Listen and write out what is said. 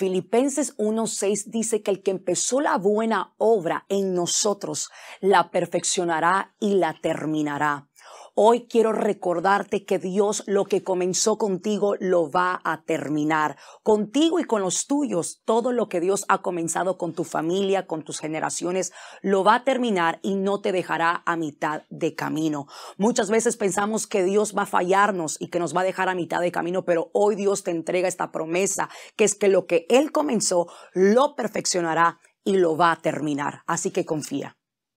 Filipenses 1.6 dice que el que empezó la buena obra en nosotros la perfeccionará y la terminará. Hoy quiero recordarte que Dios lo que comenzó contigo lo va a terminar. Contigo y con los tuyos, todo lo que Dios ha comenzado con tu familia, con tus generaciones, lo va a terminar y no te dejará a mitad de camino. Muchas veces pensamos que Dios va a fallarnos y que nos va a dejar a mitad de camino, pero hoy Dios te entrega esta promesa, que es que lo que Él comenzó lo perfeccionará y lo va a terminar. Así que confía.